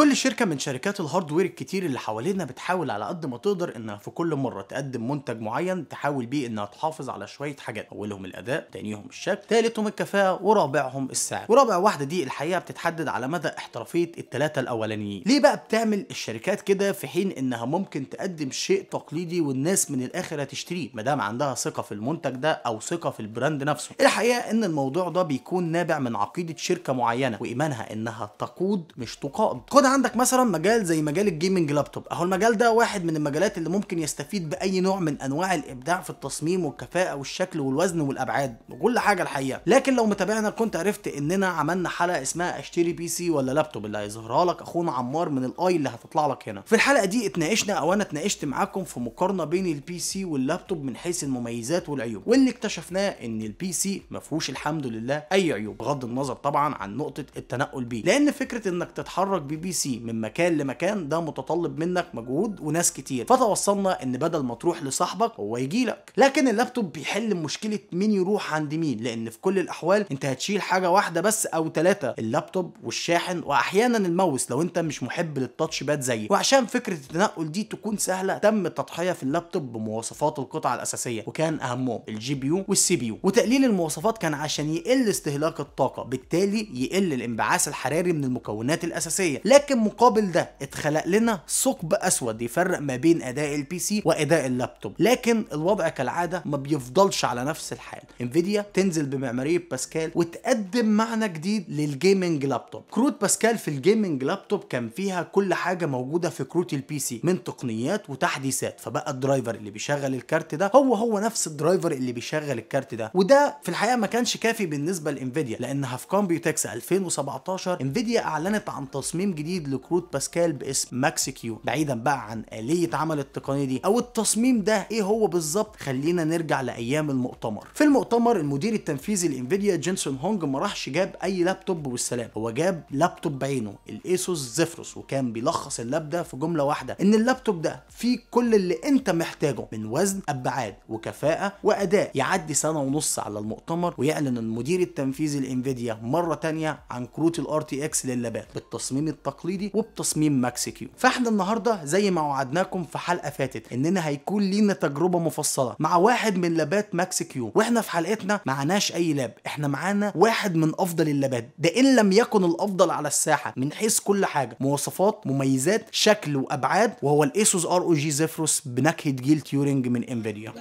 كل شركة من شركات الهاردوير الكتير اللي حوالينا بتحاول على قد ما تقدر انها في كل مرة تقدم منتج معين تحاول بيه انها تحافظ على شوية حاجات اولهم الاداء تانيهم الشكل تالتهم الكفاءة ورابعهم السعر ورابع واحدة دي الحقيقة بتتحدد على مدى احترافية التلاتة الاولانيين ليه بقى بتعمل الشركات كده في حين انها ممكن تقدم شيء تقليدي والناس من الاخر هتشتريه ما دام عندها ثقة في المنتج ده او ثقة في البراند نفسه الحقيقة ان الموضوع ده بيكون نابع من عقيدة شركة معينة وايمانها انها تقود مش تقاد عندك مثلا مجال زي مجال الجيمنج لابتوب اهو المجال ده واحد من المجالات اللي ممكن يستفيد باي نوع من انواع الابداع في التصميم والكفاءه والشكل والوزن والابعاد وكل حاجه الحقيقه لكن لو متابعنا كنت عرفت اننا عملنا حلقه اسمها اشتري بي سي ولا لابتوب اللي هيظهرها لك اخونا عمار من الاي اللي هتطلع لك هنا في الحلقه دي اتناقشنا او انا اتناقشت معاكم في مقارنه بين البي سي واللابتوب من حيث المميزات والعيوب واللي اكتشفناه ان البي سي ما فيهوش الحمد لله اي عيوب بغض النظر طبعا عن نقطه التنقل بيه لان فكره انك تتحرك ببي سي من مكان لمكان ده متطلب منك مجهود وناس كتير فتوصلنا ان بدل ما تروح لصاحبك هو يجي لك لكن اللابتوب بيحل مشكله مين يروح عند مين لان في كل الاحوال انت هتشيل حاجه واحده بس او ثلاثه اللابتوب والشاحن واحيانا الماوس لو انت مش محب للتاتش باد زيي وعشان فكره التنقل دي تكون سهله تم التضحيه في اللابتوب بمواصفات القطعه الاساسيه وكان اهمهم الجي بي يو والسي بي يو وتقليل المواصفات كان عشان يقل استهلاك الطاقه بالتالي يقل الانبعاث الحراري من المكونات الاساسيه لكن لكن مقابل ده اتخلق لنا ثقب اسود يفرق ما بين اداء البي سي واداء اللابتوب لكن الوضع كالعاده ما بيفضلش على نفس الحال انفيديا تنزل بمعماريه باسكال وتقدم معنى جديد للجيمنج لابتوب كروت باسكال في الجيمنج لابتوب كان فيها كل حاجه موجوده في كروت البي سي من تقنيات وتحديثات فبقى الدرايفر اللي بيشغل الكارت ده هو هو نفس الدرايفر اللي بيشغل الكارت ده وده في الحقيقه ما كانش كافي بالنسبه لانفيديا لانها في كومبيوتكس 2017 انفيديا اعلنت عن تصميم جديد جديد لكروت باسكال باسم ماكس كيو بعيدا بقى عن آلية عمل التقنية دي أو التصميم ده إيه هو بالظبط خلينا نرجع لأيام المؤتمر في المؤتمر المدير التنفيذي لإنفيديا جينسون هونج ما راحش جاب أي لابتوب والسلام هو جاب لابتوب بعينه الإيسوس زفروس وكان بيلخص اللاب ده في جملة واحدة إن اللابتوب ده فيه كل اللي أنت محتاجه من وزن أبعاد وكفاءة وأداء يعدي سنة ونص على المؤتمر ويعلن المدير التنفيذي لإنفيديا مرة تانية عن كروت الار تي اكس للابات بالتصميم التقني تقليدي وبتصميم ماكس كيو فاحنا النهارده زي ما وعدناكم في حلقه فاتت اننا هيكون لينا تجربه مفصله مع واحد من لابات ماكس كيو واحنا في حلقتنا معناش اي لاب احنا معانا واحد من افضل اللابات ده ان لم يكن الافضل على الساحه من حيث كل حاجه مواصفات مميزات شكل وابعاد وهو الايسوس ار او جي زيفروس بنكهه جيل تيورينج من انفيديا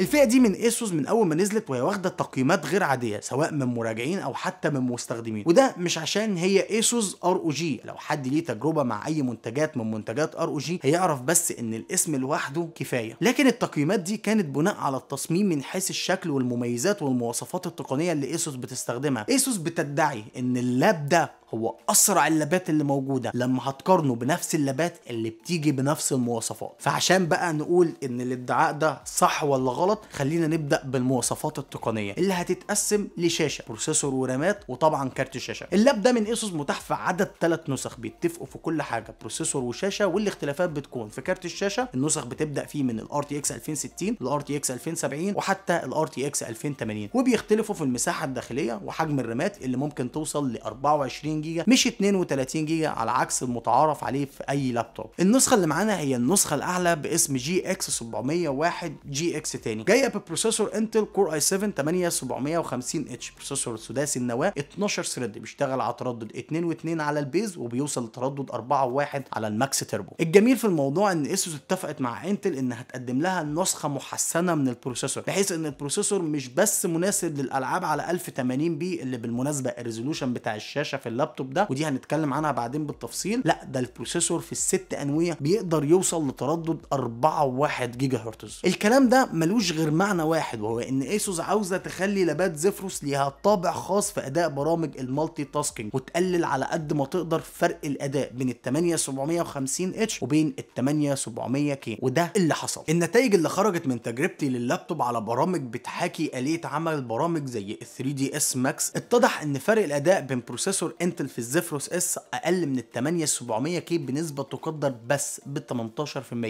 الفئه دي من اسوس من اول ما نزلت وهي واخده تقييمات غير عاديه سواء من مراجعين او حتى من مستخدمين وده مش عشان هي اسوس ار او جي لو حد ليه تجربه مع اي منتجات من منتجات ار او جي هيعرف بس ان الاسم لوحده كفايه لكن التقييمات دي كانت بناء على التصميم من حيث الشكل والمميزات والمواصفات التقنيه اللي اسوس بتستخدمها اسوس بتدعي ان اللاب ده هو اسرع اللابات اللي موجوده لما هتقارنه بنفس اللابات اللي بتيجي بنفس المواصفات فعشان بقى نقول ان الادعاء ده صح ولا غلط غلط خلينا نبدا بالمواصفات التقنيه اللي هتتقسم لشاشه بروسيسور ورامات وطبعا كارت الشاشه اللاب ده من ايسوس متاح في عدد ثلاث نسخ بيتفقوا في كل حاجه بروسيسور وشاشه والاختلافات بتكون في كارت الشاشه النسخ بتبدا فيه من الار تي اكس 2060 الار تي اكس 2070 وحتى الار تي اكس 2080 وبيختلفوا في المساحه الداخليه وحجم الرامات اللي ممكن توصل ل 24 جيجا مش 32 جيجا على عكس المتعارف عليه في اي لابتوب النسخه اللي معانا هي النسخه الاعلى باسم جي اكس 701 جي اكس تاني تاني جايه ببروسيسور انتل كور اي 7 8750 اتش بروسيسور سداسي النواه 12 ثريد بيشتغل على تردد 2 و2 على البيز وبيوصل لتردد 4 و1 على الماكس تيربو الجميل في الموضوع ان اسوس اتفقت مع انتل انها هتقدم لها نسخه محسنه من البروسيسور بحيث ان البروسيسور مش بس مناسب للالعاب على 1080 بي اللي بالمناسبه الريزولوشن بتاع الشاشه في اللابتوب ده ودي هنتكلم عنها بعدين بالتفصيل لا ده البروسيسور في الست انويه بيقدر يوصل لتردد 4.1 جيجا هرتز الكلام ده ملوش مفيش غير معنى واحد وهو ان ايسوس عاوزه تخلي لابات زفروس ليها طابع خاص في اداء برامج المالتي تاسكينج وتقلل على قد ما تقدر فرق الاداء بين ال 8750 اتش وبين ال 8700 كي وده اللي حصل النتائج اللي خرجت من تجربتي لللابتوب على برامج بتحاكي آلية عمل برامج زي 3 دي اس ماكس اتضح ان فرق الاداء بين بروسيسور انتل في الزفروس اس اقل من ال 8700 كي بنسبه تقدر بس ب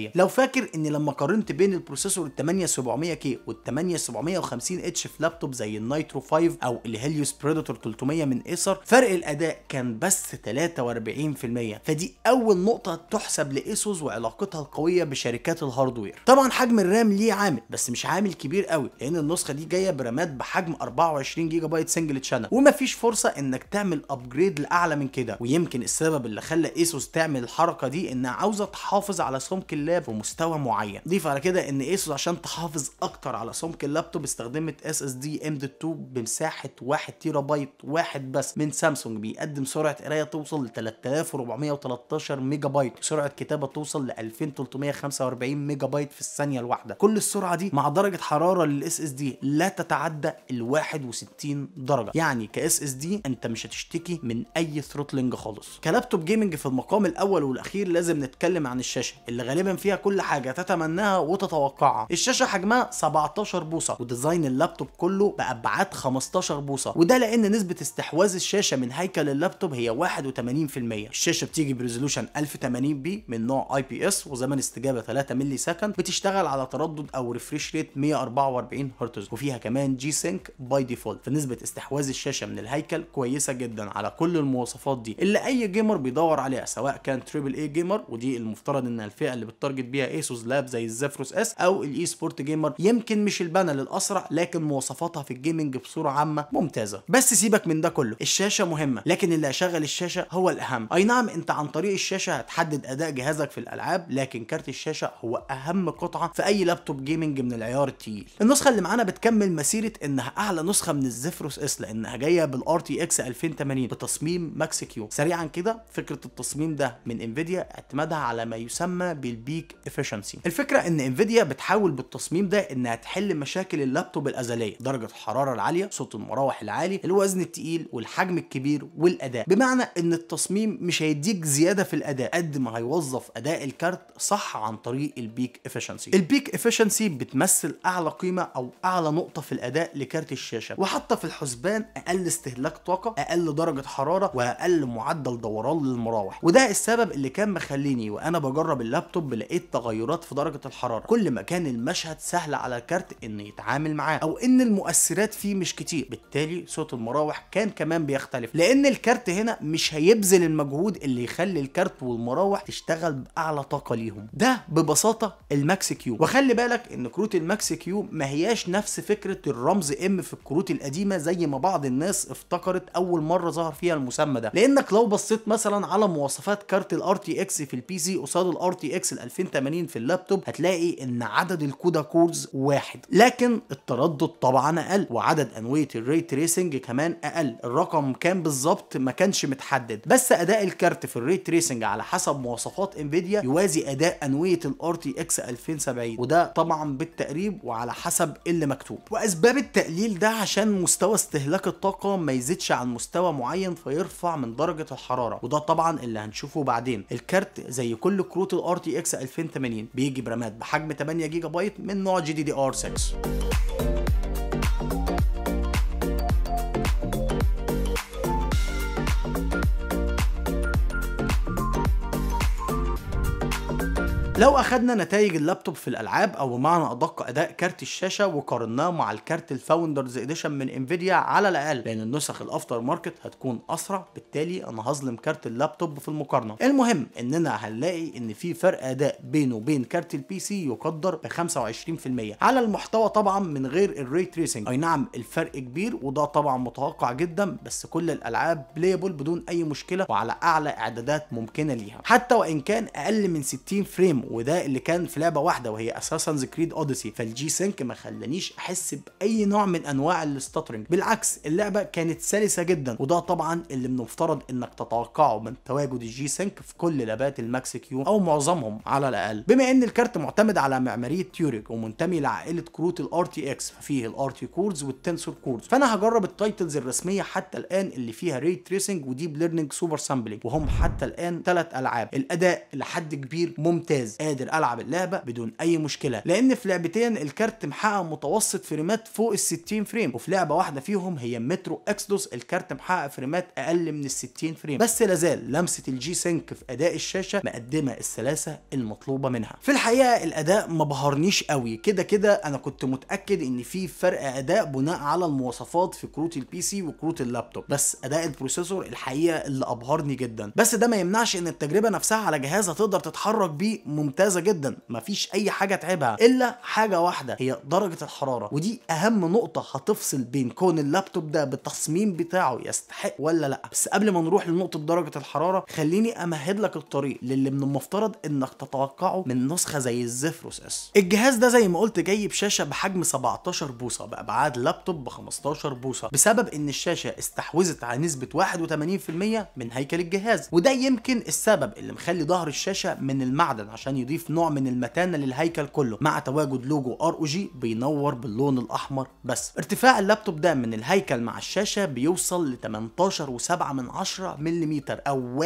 18% لو فاكر ان لما قارنت بين البروسيسور ال 8700 700 كي وال8 750 اتش في لابتوب زي النايترو 5 او الهيليوس بريدتور 300 من ايسر فرق الاداء كان بس 43% فدي اول نقطه تحسب لايسوس وعلاقتها القويه بشركات الهاردوير طبعا حجم الرام ليه عامل بس مش عامل كبير قوي لان النسخه دي جايه برامات بحجم 24 جيجا بايت سنجل تشانل ومفيش فرصه انك تعمل ابجريد لاعلى من كده ويمكن السبب اللي خلى ايسوس تعمل الحركه دي انها عاوزه تحافظ على سمك اللاب في مستوى معين ضيف على كده ان ايسوس عشان تحافظ اكتر على سمك اللابتوب استخدمت اس اس دي ام 2 بمساحه 1 تيرا بايت واحد بس من سامسونج بيقدم سرعه قرايه توصل ل 3413 ميجا بايت وسرعه كتابه توصل ل 2345 ميجا بايت في الثانيه الواحده كل السرعه دي مع درجه حراره للاس اس دي لا تتعدى ال 61 درجه يعني كاس اس دي انت مش هتشتكي من اي ثروتلنج خالص كلابتوب جيمنج في المقام الاول والاخير لازم نتكلم عن الشاشه اللي غالبا فيها كل حاجه تتمناها وتتوقعها الشاشه حجمها 17 بوصه وديزاين اللابتوب كله بابعاد 15 بوصه وده لان نسبه استحواذ الشاشه من هيكل اللابتوب هي 81% الشاشه بتيجي بريزولوشن 1080 بي من نوع اي بي اس وزمن استجابه 3 ملي سكند بتشتغل على تردد او ريفريش ريت 144 هرتز وفيها كمان جي سينك باي ديفولت فنسبه استحواذ الشاشه من الهيكل كويسه جدا على كل المواصفات دي اللي اي جيمر بيدور عليها سواء كان تريبل اي جيمر ودي المفترض ان الفئه اللي بتتارجت بيها ايسوس لاب زي الزفروس اس او الاي سبورت جيمر الجيمر يمكن مش البانل الاسرع لكن مواصفاتها في الجيمنج بصوره عامه ممتازه بس سيبك من ده كله الشاشه مهمه لكن اللي هيشغل الشاشه هو الاهم اي نعم انت عن طريق الشاشه هتحدد اداء جهازك في الالعاب لكن كارت الشاشه هو اهم قطعه في اي لابتوب جيمنج من العيار التقيل النسخه اللي معانا بتكمل مسيره انها اعلى نسخه من الزفروس اس لانها جايه بالار تي اكس 2080 بتصميم ماكس كيو سريعا كده فكره التصميم ده من انفيديا اعتمادها على ما يسمى بالبيك افشنسي الفكره ان انفيديا بتحاول بالتصميم ده انها تحل مشاكل اللابتوب الازليه درجه الحراره العاليه صوت المراوح العالي الوزن الثقيل والحجم الكبير والاداء بمعنى ان التصميم مش هيديك زياده في الاداء قد ما هيوظف اداء الكارت صح عن طريق البيك افشنسي البيك افشنسي بتمثل اعلى قيمه او اعلى نقطه في الاداء لكارت الشاشه وحتى في الحسبان اقل استهلاك طاقه اقل درجه حراره واقل معدل دوران للمراوح وده السبب اللي كان مخليني وانا بجرب اللابتوب لقيت تغيرات في درجه الحراره كل ما كان المشهد سهل سهل على الكارت انه يتعامل معاه او ان المؤثرات فيه مش كتير بالتالي صوت المراوح كان كمان بيختلف لان الكارت هنا مش هيبذل المجهود اللي يخلي الكارت والمراوح تشتغل باعلى طاقه ليهم ده ببساطه الماكس كيو وخلي بالك ان كروت الماكس كيو ما هياش نفس فكره الرمز ام في الكروت القديمه زي ما بعض الناس افتكرت اول مره ظهر فيها المسمى ده لانك لو بصيت مثلا على مواصفات كارت الار تي اكس في البي سي قصاد الار تي اكس ال 2080 في اللابتوب هتلاقي ان عدد الكودا كورز ريز واحد لكن التردد طبعا اقل وعدد انويه الري تريسنج كمان اقل الرقم كام بالظبط ما كانش متحدد بس اداء الكارت في الري تريسنج على حسب مواصفات انفيديا يوازي اداء انويه الار تي اكس 2070 وده طبعا بالتقريب وعلى حسب اللي مكتوب واسباب التقليل ده عشان مستوى استهلاك الطاقه ما يزيدش عن مستوى معين فيرفع من درجه الحراره وده طبعا اللي هنشوفه بعدين الكارت زي كل كروت الار تي اكس 2080 بيجي برامات بحجم 8 جيجا بايت من نوع جي tragedy they all sex. لو اخدنا نتائج اللابتوب في الالعاب او بمعنى ادق اداء كارت الشاشه وقارناه مع الكارت الفاوندرز اديشن من انفيديا على الاقل لان النسخ الافتر ماركت هتكون اسرع بالتالي انا هظلم كارت اللابتوب في المقارنه المهم اننا هنلاقي ان في فرق اداء بينه وبين كارت البي سي يقدر ب 25% على المحتوى طبعا من غير الري تريسنج اي نعم الفرق كبير وده طبعا متوقع جدا بس كل الالعاب بلايبل بدون اي مشكله وعلى اعلى اعدادات ممكنه ليها حتى وان كان اقل من 60 فريم وده اللي كان في لعبه واحده وهي اساسن كريد اوديسي فالجي سينك ما خلانيش احس باي نوع من انواع الستاترنج بالعكس اللعبه كانت سلسه جدا وده طبعا اللي من المفترض انك تتوقعه من تواجد الجي سينك في كل لابات الماكس كيو او معظمهم على الاقل بما ان الكارت معتمد على معماريه تيوريك ومنتمي لعائله كروت الار تي اكس ففيه الار تي كورز والتنسور كورز فانا هجرب التايتلز الرسميه حتى الان اللي فيها ري تريسنج وديب ليرنينج سوبر سامبلينج وهم حتى الان ثلاث العاب الاداء لحد كبير ممتاز قادر العب اللعبه بدون اي مشكله لان في لعبتين الكارت محقق متوسط فريمات فوق ال 60 فريم وفي لعبه واحده فيهم هي مترو اكسدوس الكارت محقق فريمات اقل من ال 60 فريم بس لازال لمسه الجي سينك في اداء الشاشه مقدمه السلاسه المطلوبه منها في الحقيقه الاداء ما بهرنيش قوي كده كده انا كنت متاكد ان في فرق اداء بناء على المواصفات في كروت البي سي وكروت اللابتوب بس اداء البروسيسور الحقيقه اللي ابهرني جدا بس ده ما يمنعش ان التجربه نفسها على جهاز هتقدر تتحرك بيه ممتازه جدا مفيش اي حاجه تعبها الا حاجه واحده هي درجه الحراره ودي اهم نقطه هتفصل بين كون اللابتوب ده بالتصميم بتاعه يستحق ولا لا بس قبل ما نروح لنقطه درجه الحراره خليني امهد لك الطريق للي من المفترض انك تتوقعه من نسخه زي الزفروس اس الجهاز ده زي ما قلت جاي بشاشه بحجم 17 بوصه بابعاد لابتوب ب 15 بوصه بسبب ان الشاشه استحوذت على نسبه 81% من هيكل الجهاز وده يمكن السبب اللي مخلي ظهر الشاشه من المعدن عشان عشان يضيف نوع من المتانه للهيكل كله مع تواجد لوجو ار او جي بينور باللون الاحمر بس ارتفاع اللابتوب ده من الهيكل مع الشاشه بيوصل ل 18.7 ملم او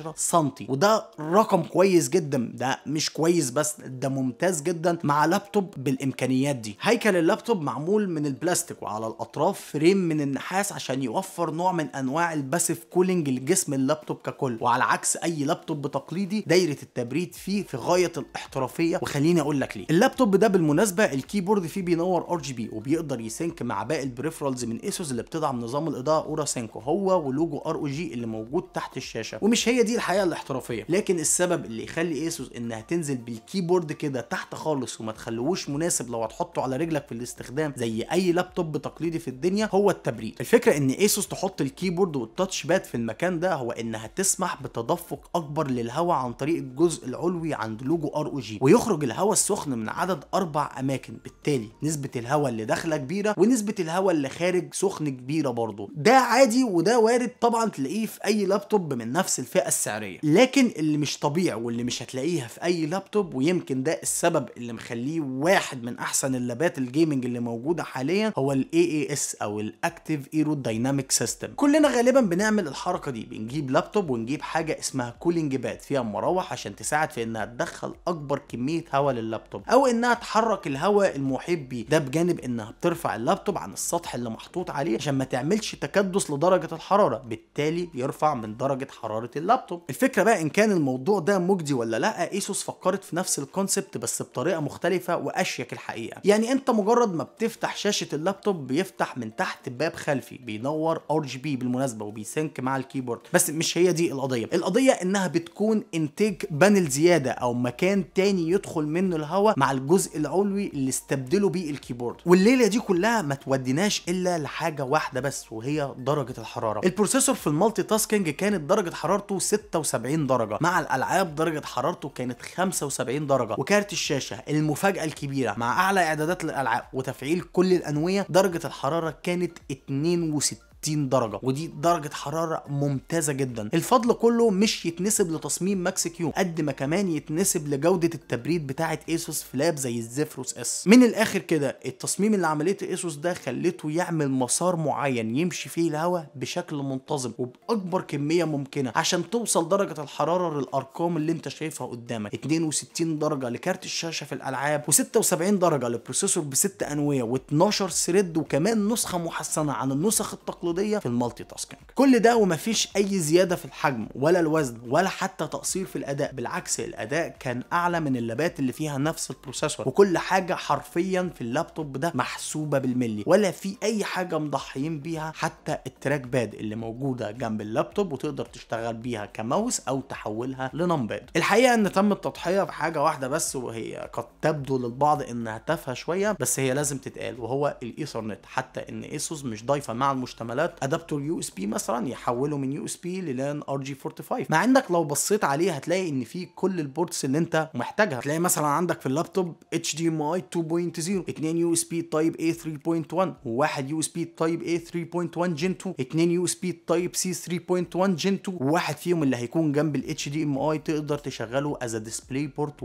1.8 سم وده رقم كويس جدا ده مش كويس بس ده ممتاز جدا مع لابتوب بالامكانيات دي هيكل اللابتوب معمول من البلاستيك وعلى الاطراف فريم من النحاس عشان يوفر نوع من انواع الباسيف كولينج لجسم اللابتوب ككل وعلى عكس اي لابتوب تقليدي دايره التبريد فيه في غايه الاحترافيه وخليني اقول لك ليه اللابتوب ده بالمناسبه الكيبورد فيه بينور ار جي بي وبيقدر يسنك مع باقي البريفرالز من ايسوس اللي بتدعم نظام الاضاءه اورا سينكو هو ولوجو ار او جي اللي موجود تحت الشاشه ومش هي دي الحقيقه الاحترافيه لكن السبب اللي يخلي ايسوس انها تنزل بالكيبورد كده تحت خالص وما تخلوش مناسب لو هتحطه على رجلك في الاستخدام زي اي لابتوب تقليدي في الدنيا هو التبريد الفكره ان ايسوس تحط الكيبورد والتاتش باد في المكان ده هو انها تسمح بتدفق اكبر للهواء عن طريق الجزء الجزء العلوي عند لوجو ار او جي ويخرج الهواء السخن من عدد اربع اماكن بالتالي نسبه الهواء اللي داخله كبيره ونسبه الهواء اللي خارج سخن كبيره برضه ده عادي وده وارد طبعا تلاقيه في اي لابتوب من نفس الفئه السعريه لكن اللي مش طبيعي واللي مش هتلاقيها في اي لابتوب ويمكن ده السبب اللي مخليه واحد من احسن اللابات الجيمنج اللي موجوده حاليا هو الاي اي اس او الاكتيف ايرو دايناميك سيستم كلنا غالبا بنعمل الحركه دي بنجيب لابتوب ونجيب حاجه اسمها كولينج باد فيها مراوح عشان تساعد في انها تدخل اكبر كميه هواء لللابتوب او انها تحرك الهواء المحيط بيه ده بجانب انها بترفع اللابتوب عن السطح اللي محطوط عليه عشان ما تعملش تكدس لدرجه الحراره بالتالي يرفع من درجه حراره اللابتوب الفكره بقى ان كان الموضوع ده مجدي ولا لا ايسوس فكرت في نفس الكونسبت بس بطريقه مختلفه واشيك الحقيقه يعني انت مجرد ما بتفتح شاشه اللابتوب بيفتح من تحت باب خلفي بينور ار جي بي بالمناسبه وبيسنك مع الكيبورد بس مش هي دي القضيه القضيه انها بتكون انتاج البانل زياده او مكان تاني يدخل منه الهواء مع الجزء العلوي اللي استبدلوا بيه الكيبورد والليله دي كلها ما توديناش الا لحاجه واحده بس وهي درجه الحراره البروسيسور في المالتي تاسكينج كانت درجه حرارته 76 درجه مع الالعاب درجه حرارته كانت 75 درجه وكارت الشاشه المفاجاه الكبيره مع اعلى اعدادات الالعاب وتفعيل كل الانويه درجه الحراره كانت 62 60 درجه ودي درجه حراره ممتازه جدا الفضل كله مش يتنسب لتصميم ماكس كيو قد ما كمان يتنسب لجوده التبريد بتاعه ايسوس فلاب زي الزفروس اس من الاخر كده التصميم اللي عملته ايسوس ده خلته يعمل مسار معين يمشي فيه الهواء بشكل منتظم وباكبر كميه ممكنه عشان توصل درجه الحراره للارقام اللي انت شايفها قدامك 62 درجه لكارت الشاشه في الالعاب و76 درجه للبروسيسور بست انويه و12 ثريد وكمان نسخه محسنه عن النسخ التقليديه السعوديه في المالتي تاسكينج كل ده ومفيش اي زياده في الحجم ولا الوزن ولا حتى تقصير في الاداء بالعكس الاداء كان اعلى من اللابات اللي فيها نفس البروسيسور وكل حاجه حرفيا في اللابتوب ده محسوبه بالملي ولا في اي حاجه مضحيين بيها حتى التراك باد اللي موجوده جنب اللابتوب وتقدر تشتغل بيها كماوس او تحولها لنمباد الحقيقه ان تم التضحيه في حاجه واحده بس وهي قد تبدو للبعض انها تافهه شويه بس هي لازم تتقال وهو الايثرنت حتى ان ايسوس مش ضايفه مع المشتملات ادابتور يو اس بي مثلا يحوله من يو اس بي للان ار جي 45 مع انك لو بصيت عليه هتلاقي ان فيه كل البورتس اللي انت محتاجها هتلاقي مثلا عندك في اللابتوب اتش دي ام اي 2.0 2 يو اس بي تايب اي 3.1 وواحد يو اس بي تايب اي 3.1 جن 2 2 يو اس بي تايب سي 3.1 جن 2 وواحد فيهم اللي هيكون جنب الاتش دي ام اي تقدر تشغله از ديسبلاي بورت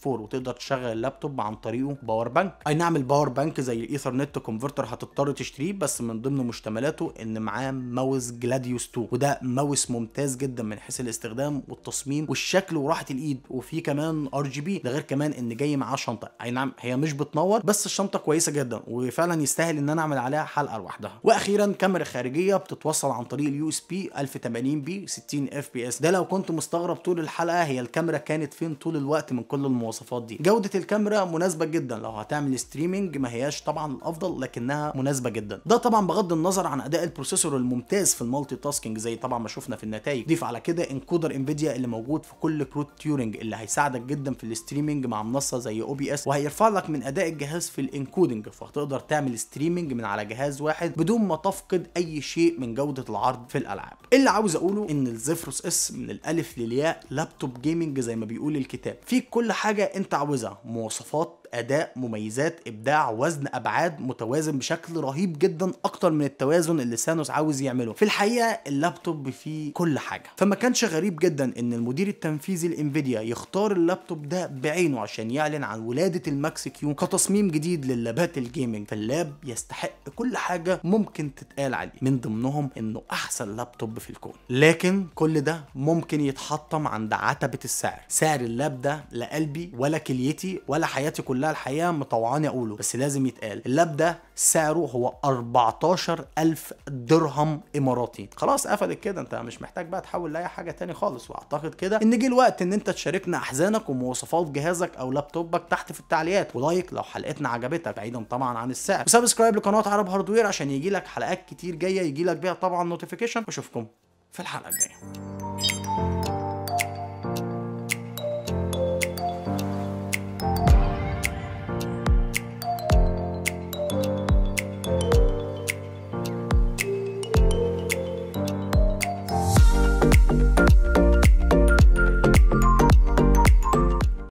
1.4 وتقدر تشغل اللابتوب عن طريقه باور بانك اي نعم الباور بانك زي الايثرنت كونفرتر هتضطر تشتريه بس من ضمن مشتملات طلعته ان معاه ماوس جلاديوس 2 وده ماوس ممتاز جدا من حيث الاستخدام والتصميم والشكل وراحه الايد وفي كمان ار جي بي ده غير كمان ان جاي معاه شنطه اي نعم هي مش بتنور بس الشنطه كويسه جدا وفعلا يستاهل ان انا اعمل عليها حلقه لوحدها واخيرا كاميرا خارجيه بتتوصل عن طريق اليو اس بي 1080 بي 60 اف بي اس ده لو كنت مستغرب طول الحلقه هي الكاميرا كانت فين طول الوقت من كل المواصفات دي جوده الكاميرا مناسبه جدا لو هتعمل ستريمنج ما هياش طبعا الافضل لكنها مناسبه جدا ده طبعا بغض النظر عن اداء البروسيسور الممتاز في المالتي تاسكينج زي طبعا ما شفنا في النتائج ضيف على كده انكودر انفيديا اللي موجود في كل كروت تيورنج اللي هيساعدك جدا في الاستريمنج مع منصه زي او بي اس وهيرفع لك من اداء الجهاز في الانكودنج فهتقدر تعمل ستريمنج من على جهاز واحد بدون ما تفقد اي شيء من جوده العرض في الالعاب اللي عاوز اقوله ان الزفروس اس من الالف للياء لابتوب جيمنج زي ما بيقول الكتاب فيه كل حاجه انت عاوزها مواصفات اداء مميزات ابداع وزن ابعاد متوازن بشكل رهيب جدا اكتر من التوازن اللي سانوس عاوز يعمله في الحقيقه اللابتوب فيه كل حاجه فما كانش غريب جدا ان المدير التنفيذي لانفيديا يختار اللابتوب ده بعينه عشان يعلن عن ولاده الماكس كيو كتصميم جديد للابات الجيمنج فاللاب يستحق كل حاجه ممكن تتقال عليه من ضمنهم انه احسن لابتوب في الكون لكن كل ده ممكن يتحطم عند عتبه السعر سعر اللاب ده لا قلبي ولا كليتي ولا حياتي كلها كلها الحقيقه مطوعاني اقوله بس لازم يتقال اللاب ده سعره هو 14000 درهم اماراتي خلاص قفلت كده انت مش محتاج بقى تحول لاي حاجه تاني خالص واعتقد كده ان جه الوقت ان انت تشاركنا احزانك ومواصفات جهازك او لابتوبك تحت في التعليقات ولايك لو حلقتنا عجبتك بعيدا طبعا عن السعر وسبسكرايب لقناه عرب هاردوير عشان يجي لك حلقات كتير جايه يجي لك بيها طبعا نوتيفيكيشن واشوفكم في الحلقه الجايه